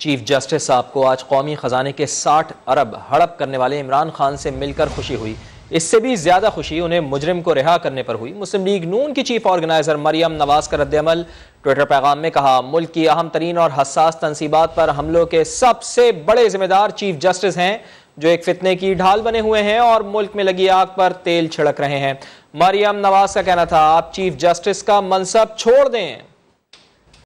chief justice साहब को आज कौमी ख़जाने के साठ अरब हड़प करने वाले इमरान खान से मिलकर खुशी हुई इससे भी ज़्यादा खुशी उन्हें मुजरिम को रिहा करने पर हुई मुस्लिम लीग नून की चीफ ऑर्गेनाइजर मरियम नवाज का रद्दमल ट्विटर पैगाम में कहा मुल्क की अहम तरीन और हसास तनसीबात पर हमलों के सबसे बड़े जिम्मेदार चीफ जस्टिस हैं जो एक फितने की ढाल बने हुए हैं और मुल्क में लगी आग पर तेल छिड़क रहे हैं मरियम नवाज का कहना था आप चीफ जस्टिस का मनसब छोड़ दें